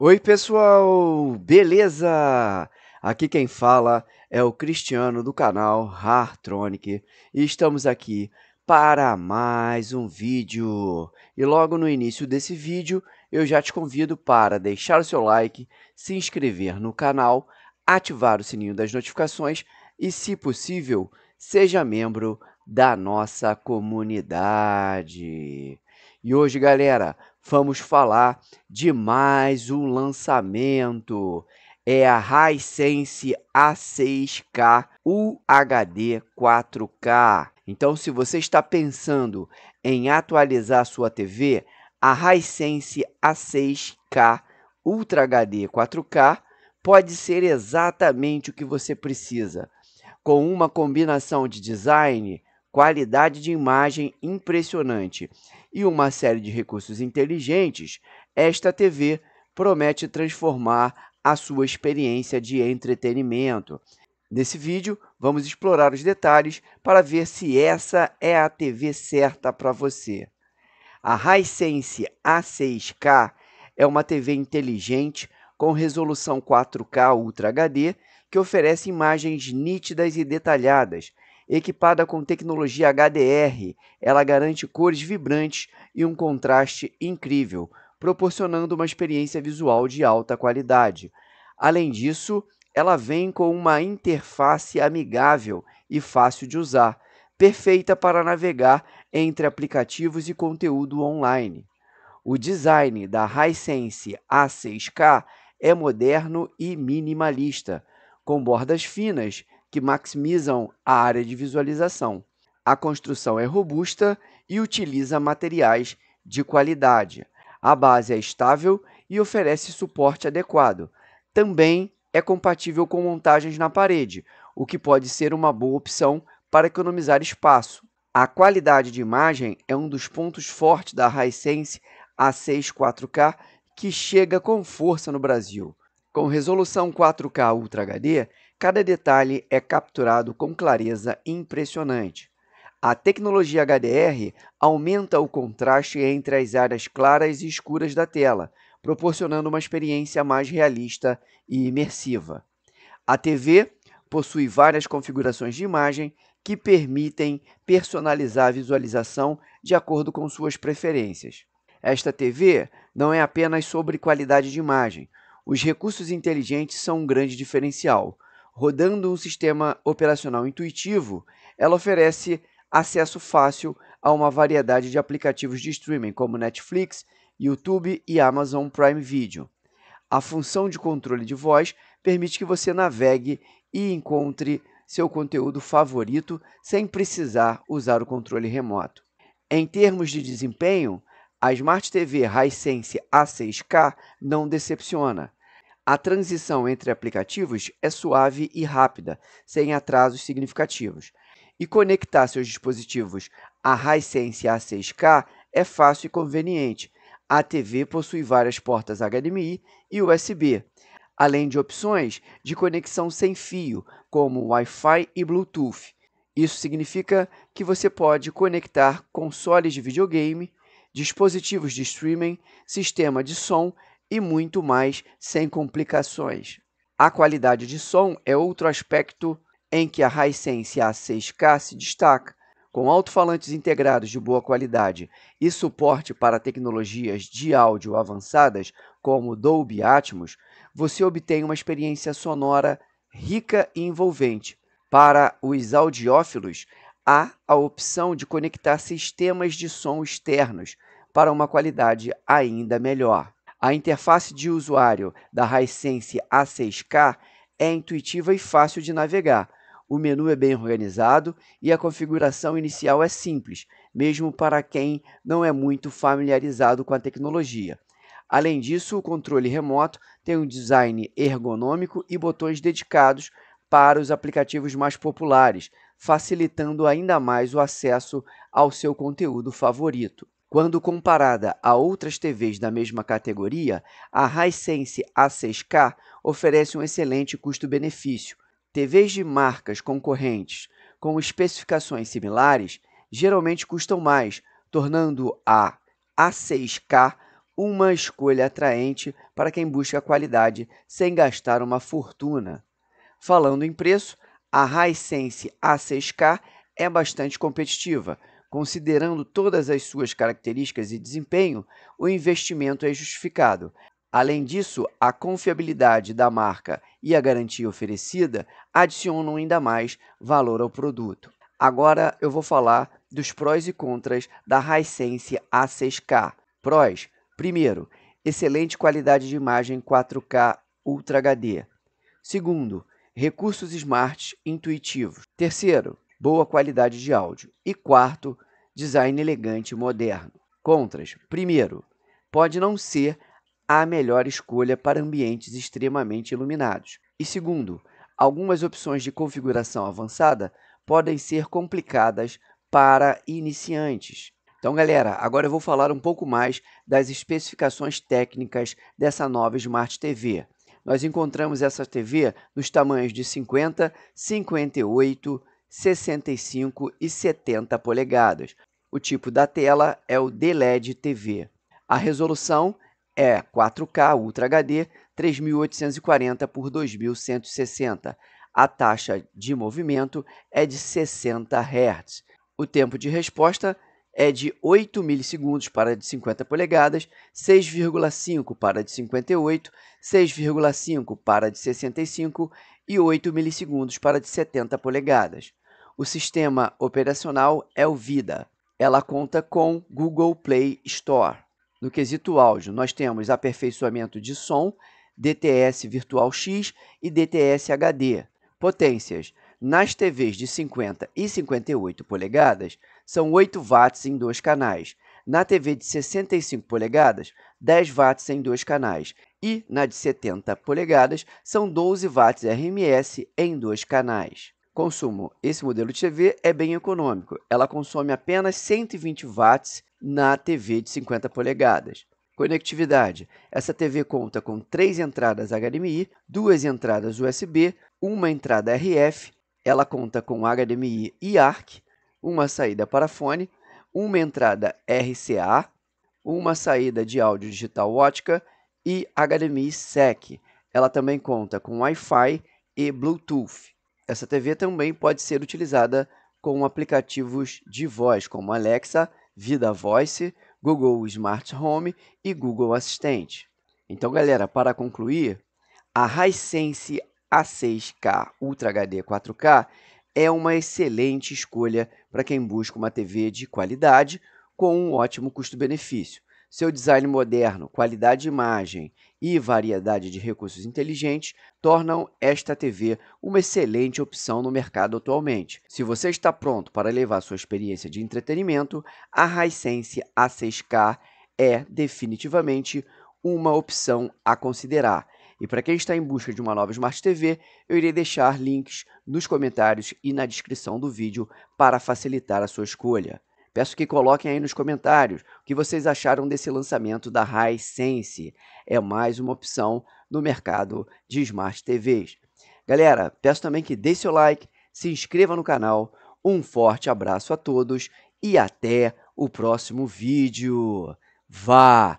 Oi, pessoal, beleza? Aqui quem fala é o Cristiano do canal Hartronic e estamos aqui para mais um vídeo. E logo no início desse vídeo, eu já te convido para deixar o seu like, se inscrever no canal, ativar o sininho das notificações e, se possível, seja membro da nossa comunidade. E hoje, galera, vamos falar de mais um lançamento. É a Hisense A6K UHD 4K. Então, se você está pensando em atualizar sua TV, a Hisense A6K Ultra HD 4K pode ser exatamente o que você precisa. Com uma combinação de design, qualidade de imagem impressionante e uma série de recursos inteligentes, esta TV promete transformar a sua experiência de entretenimento. Nesse vídeo, vamos explorar os detalhes para ver se essa é a TV certa para você. A Hisense A6K é uma TV inteligente com resolução 4K Ultra HD que oferece imagens nítidas e detalhadas, Equipada com tecnologia HDR, ela garante cores vibrantes e um contraste incrível, proporcionando uma experiência visual de alta qualidade. Além disso, ela vem com uma interface amigável e fácil de usar, perfeita para navegar entre aplicativos e conteúdo online. O design da Hisense A6K é moderno e minimalista, com bordas finas que maximizam a área de visualização. A construção é robusta e utiliza materiais de qualidade. A base é estável e oferece suporte adequado. Também é compatível com montagens na parede, o que pode ser uma boa opção para economizar espaço. A qualidade de imagem é um dos pontos fortes da Hisense A6 4K que chega com força no Brasil. Com resolução 4K Ultra HD, Cada detalhe é capturado com clareza impressionante. A tecnologia HDR aumenta o contraste entre as áreas claras e escuras da tela, proporcionando uma experiência mais realista e imersiva. A TV possui várias configurações de imagem que permitem personalizar a visualização de acordo com suas preferências. Esta TV não é apenas sobre qualidade de imagem. Os recursos inteligentes são um grande diferencial rodando um sistema operacional intuitivo, ela oferece acesso fácil a uma variedade de aplicativos de streaming como Netflix, YouTube e Amazon Prime Video. A função de controle de voz permite que você navegue e encontre seu conteúdo favorito sem precisar usar o controle remoto. Em termos de desempenho, a Smart TV Hisense A6K não decepciona. A transição entre aplicativos é suave e rápida, sem atrasos significativos. E conectar seus dispositivos à Hisense A6K é fácil e conveniente. A TV possui várias portas HDMI e USB, além de opções de conexão sem fio, como Wi-Fi e Bluetooth. Isso significa que você pode conectar consoles de videogame, dispositivos de streaming, sistema de som e muito mais sem complicações. A qualidade de som é outro aspecto em que a Hisense A6K se destaca. Com alto-falantes integrados de boa qualidade e suporte para tecnologias de áudio avançadas, como Dolby Atmos, você obtém uma experiência sonora rica e envolvente. Para os audiófilos, há a opção de conectar sistemas de som externos para uma qualidade ainda melhor. A interface de usuário da Hisense A6K é intuitiva e fácil de navegar. O menu é bem organizado e a configuração inicial é simples, mesmo para quem não é muito familiarizado com a tecnologia. Além disso, o controle remoto tem um design ergonômico e botões dedicados para os aplicativos mais populares, facilitando ainda mais o acesso ao seu conteúdo favorito. Quando comparada a outras TVs da mesma categoria, a Hisense A6K oferece um excelente custo-benefício. TVs de marcas concorrentes com especificações similares geralmente custam mais, tornando a A6K uma escolha atraente para quem busca qualidade sem gastar uma fortuna. Falando em preço, a Hisense A6K é bastante competitiva, Considerando todas as suas características e desempenho, o investimento é justificado. Além disso, a confiabilidade da marca e a garantia oferecida adicionam ainda mais valor ao produto. Agora eu vou falar dos prós e contras da Hisense A6K. Prós: primeiro, excelente qualidade de imagem 4K Ultra HD. Segundo, recursos smart intuitivos. Terceiro, boa qualidade de áudio. E quarto, design elegante e moderno. Contras: primeiro, pode não ser a melhor escolha para ambientes extremamente iluminados. E segundo, algumas opções de configuração avançada podem ser complicadas para iniciantes. Então, galera, agora eu vou falar um pouco mais das especificações técnicas dessa nova Smart TV. Nós encontramos essa TV nos tamanhos de 50, 58, 65 e 70 polegadas. O tipo da tela é o DLED TV. A resolução é 4K Ultra HD 3840 por 2160. A taxa de movimento é de 60 Hz. O tempo de resposta é de 8 milissegundos para a de 50 polegadas, 6,5 para a de 58, 6,5 para a de 65 e 8 milissegundos para a de 70 polegadas. O sistema operacional é o Vida. Ela conta com Google Play Store. No quesito áudio, nós temos aperfeiçoamento de som, DTS Virtual X e DTS HD. Potências: nas TVs de 50 e 58 polegadas, são 8 watts em dois canais. Na TV de 65 polegadas, 10 watts em dois canais. E na de 70 polegadas, são 12 watts RMS em dois canais. Consumo: Esse modelo de TV é bem econômico. Ela consome apenas 120 watts na TV de 50 polegadas. Conectividade: Essa TV conta com três entradas HDMI, duas entradas USB, uma entrada RF ela conta com HDMI e ARC, uma saída para fone, uma entrada RCA, uma saída de áudio digital ótica e HDMI SEC. Ela também conta com Wi-Fi e Bluetooth. Essa TV também pode ser utilizada com aplicativos de voz como Alexa, Vida Voice, Google Smart Home e Google Assistente. Então, galera, para concluir, a Hisense a 6K Ultra HD 4K é uma excelente escolha para quem busca uma TV de qualidade com um ótimo custo-benefício. Seu design moderno, qualidade de imagem e variedade de recursos inteligentes tornam esta TV uma excelente opção no mercado atualmente. Se você está pronto para levar sua experiência de entretenimento, a Hisense A6K é definitivamente uma opção a considerar. E para quem está em busca de uma nova Smart TV, eu irei deixar links nos comentários e na descrição do vídeo para facilitar a sua escolha. Peço que coloquem aí nos comentários o que vocês acharam desse lançamento da Hisense. É mais uma opção no mercado de Smart TVs. Galera, peço também que deixe seu like, se inscreva no canal. Um forte abraço a todos e até o próximo vídeo. Valeu!